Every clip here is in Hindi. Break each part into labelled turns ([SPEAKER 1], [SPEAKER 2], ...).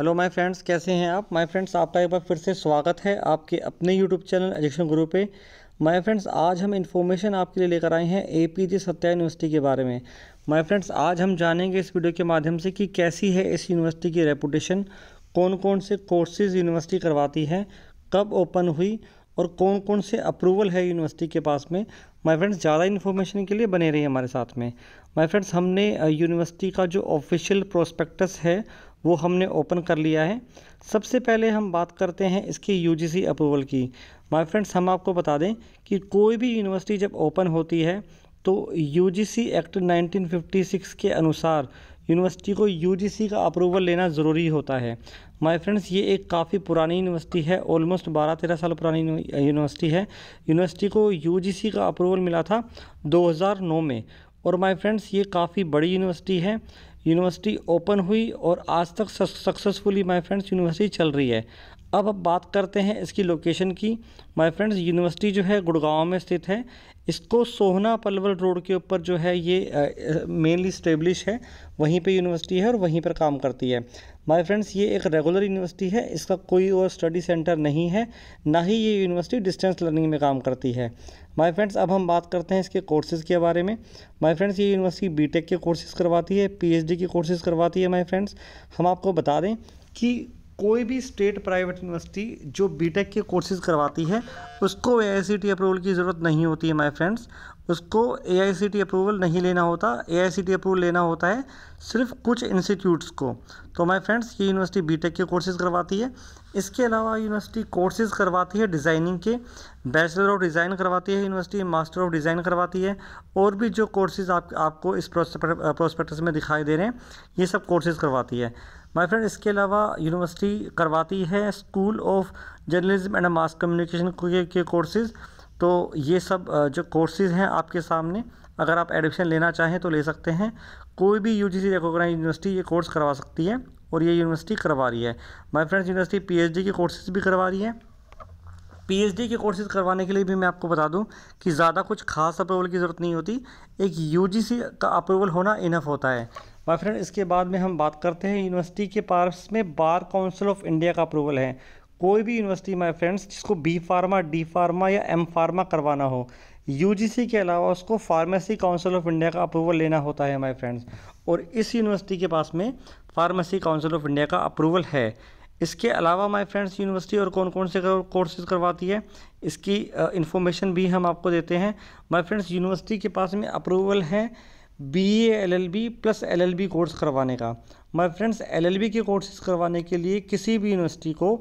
[SPEAKER 1] हेलो माय फ्रेंड्स कैसे हैं आप माय फ्रेंड्स आपका एक बार फिर से स्वागत है आपके अपने यूट्यूब चैनल एजुकेशन गुरु पे माय फ्रेंड्स आज हम इन्फॉर्मेशन आपके लिए लेकर आए हैं A P J Satya university के बारे में माय फ्रेंड्स आज हम जानेंगे इस वीडियो के माध्यम से कि कैसी है इस यूनिवर्सिटी की रेपूटेशन कौन कौन से कोर्सेज़ यूनिवर्सिटी करवाती है कब ओपन हुई और कौन कौन से अप्रूवल है यूनिवर्सिटी के पास में माय फ्रेंड्स ज़्यादा इन्फॉर्मेशन के लिए बने रहिए हमारे साथ में माय फ्रेंड्स हमने यूनिवर्सिटी का जो ऑफिशियल प्रोस्पेक्टस है वो हमने ओपन कर लिया है सबसे पहले हम बात करते हैं इसकी यूजीसी अप्रूवल की माय फ्रेंड्स हम आपको बता दें कि कोई भी यूनिवर्सिटी जब ओपन होती है तो यूजीसी एक्ट 1956 के अनुसार यूनिवर्सिटी को यूजीसी का अप्रूवल लेना ज़रूरी होता है माय फ्रेंड्स ये एक काफ़ी पुरानी यूनिवर्सिटी है ऑलमोस्ट बारह तेरह साल पुरानी यूनिवर्सिटी है यूनिवर्सिटी को यू का अप्रूवल मिला था दो में और माई फ्रेंड्स ये काफ़ी बड़ी यूनिवर्सिटी है यूनिवर्सिटी ओपन हुई और आज तक सक्सेसफुली माय फ्रेंड्स यूनिवर्सिटी चल रही है अब अब बात करते हैं इसकी लोकेशन की माय फ्रेंड्स यूनिवर्सिटी जो है गुड़गांव में स्थित है इसको सोहना पलवल रोड के ऊपर जो है ये मेनली स्टेब्लिश है वहीं पे यूनिवर्सिटी है और वहीं पर काम करती है माय फ्रेंड्स ये एक रेगुलर यूनिवर्सिटी है इसका कोई और स्टडी सेंटर नहीं है ना ही ये यूनिवर्सिटी डिस्टेंस लर्निंग में काम करती है माय फ्रेंड्स अब हम बात करते हैं इसके कोर्सेज़ के बारे में माय फ्रेंड्स ये यूनिवर्सिटी बीटेक के कोर्सेज़ करवाती है पीएचडी के कोर्सेज़ करवाती है माय फ्रेंड्स हम आपको बता दें कि कोई भी स्टेट प्राइवेट यूनिवर्सिटी जो बीटेक के कोर्सेज करवाती है उसको ए अप्रूवल की ज़रूरत नहीं होती है माय फ्रेंड्स उसको ए अप्रूवल नहीं लेना होता ए अप्रूवल लेना होता है सिर्फ कुछ इंस्टीट्यूट्स को तो माय फ्रेंड्स ये यूनिवर्सिटी बीटेक के कोर्सेज करवाती है इसके अलावा यूनिवर्सिटी कोर्सेज करवाती है डिज़ाइनिंग के बैचलर ऑफ डिज़ाइन करवाती है यूनिवर्सिटी मास्टर ऑफ डिज़ाइन करवाती है और भी जो कोर्सेज आप, आपको इस प्रोस्पेक्टस में दिखाई दे रहे हैं ये सब कोर्सेज करवाती है माय फ्रेंड इसके अलावा यूनिवर्सिटी करवाती है school of journalism and mass communication के, कोर्सेज़ तो ये सब जो कोर्सेज़ हैं आपके सामने अगर आप एडमिशन लेना चाहें तो ले सकते हैं कोई भी यू जी यूनिवर्सिटी ये कोर्स करवा सकती है और ये यूनिवर्सिटी करवा रही है माई फ्रेंड्स यूनिवर्सिटी पी के कोर्सेज़ भी करवा रही है पीएचडी के कोर्सेज करवाने के लिए भी मैं आपको बता दूं कि ज़्यादा कुछ खास अप्रूवल की ज़रूरत नहीं होती एक यूजीसी का अप्रूवल होना इनफ होता है माय फ्रेंड इसके बाद में हम बात करते हैं यूनिवर्सिटी के पास में बार काउंसिल ऑफ इंडिया का अप्रूवल है कोई भी यूनिवर्सिटी माय फ्रेंड्स जिसको बी फार्मा डी फार्मा या एम फार्मा करवाना हो यूजीसी के अलावा उसको फार्मेसी काउंसिल ऑफ इंडिया का अप्रूवल लेना होता है माई फ्रेंड्स और इस यूनिवर्सिटी के पास में फार्मेसी काउंसिल ऑफ इंडिया का अप्रूवल है इसके अलावा माय फ्रेंड्स यूनिवर्सिटी और कौन कौन से कोर्सेज करवाती है इसकी इन्फॉर्मेशन भी हम आपको देते हैं माय फ्रेंड्स यूनिवर्सिटी के पास में अप्रूवल है B L L B plus L L B course करवाने का my friends L L B के कोर्सेज करवाने के लिए किसी भी यूनिवर्सिटी को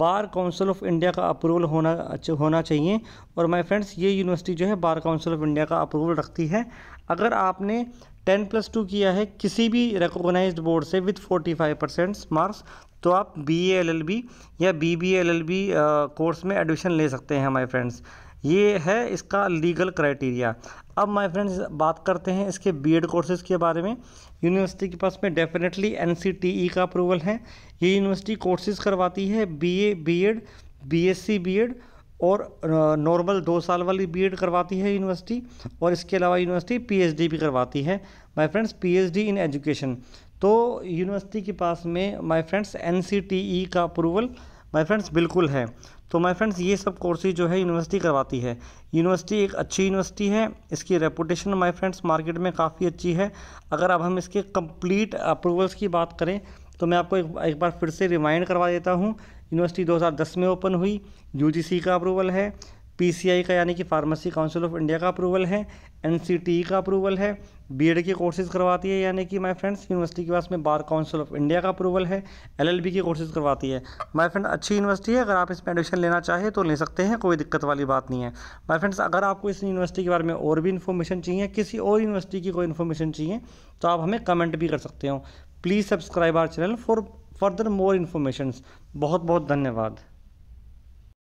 [SPEAKER 1] बार काउंसिल ऑफ इंडिया का अप्रूवल होना अच्छा, होना चाहिए और माय फ्रेंड्स ये यूनिवर्सिटी जो है बार काउंसिल ऑफ इंडिया का अप्रूवल रखती है अगर आपने टेन प्लस टू किया है किसी भी रिकोगनाइज बोर्ड से with forty five percent marks तो आप बी एल एल बी या B B L L B course में एडमिशन ले सकते हैं माई फ्रेंड्स ये है इसका लीगल क्राइटेरिया अब माय फ्रेंड्स बात करते हैं इसके बीएड कोर्सेज़ के बारे में यूनिवर्सिटी के पास में डेफिनेटली एन e का अप्रूवल है ये यूनिवर्सिटी कोर्सेज़ करवाती है B A B Ed B S C B Ed और नॉर्मल दो साल वाली बीएड करवाती है यूनिवर्सिटी और इसके अलावा यूनिवर्सिटी डी भी करवाती है my friends D in education तो यूनिवर्सिटी के पास में माई फ्रेंड्स एन का अप्रूवल माय फ्रेंड्स बिल्कुल है तो माय फ्रेंड्स ये सब कोर्सेज जो है यूनिवर्सिटी करवाती है यूनिवर्सिटी एक अच्छी यूनिवर्सिटी है इसकी रेपुटेशन माय फ्रेंड्स मार्केट में काफ़ी अच्छी है अगर अब हम इसके कंप्लीट अप्रूवल्स की बात करें तो मैं आपको एक, एक बार फिर से रिमाइंड करवा देता हूँ यूनिवर्सिटी दो में ओपन हुई यू का अप्रूवल है पीसीआई का यानी कि फार्मेसी काउंसिल ऑफ इंडिया का अप्रूवल है एनसीटीई का अप्रूवल है बीएड के कोर्सेज करवाती है यानी कि माय फ्रेंड्स यूनिवर्सिटी के पास में बार काउंसिल ऑफ इंडिया का अप्रूवल है एलएलबी के कोर्सेज करवाती है माय फ्रेंड अच्छी यूनिवर्सिटी है अगर आप इसमें एडमिशन लेना चाहें तो ले सकते हैं कोई दिक्कत वाली बात नहीं है माय फ्रेंड्स अगर आपको इस यूनिवर्सिटी के बारे में और भी इन्फॉर्मेशन चाहिए किसी और यूनिवर्सिटी की कोई इन्फॉर्मेशन चाहिए तो आप हमें कमेंट भी कर सकते हो please subscribe our channel for further more information बहुत बहुत धन्यवाद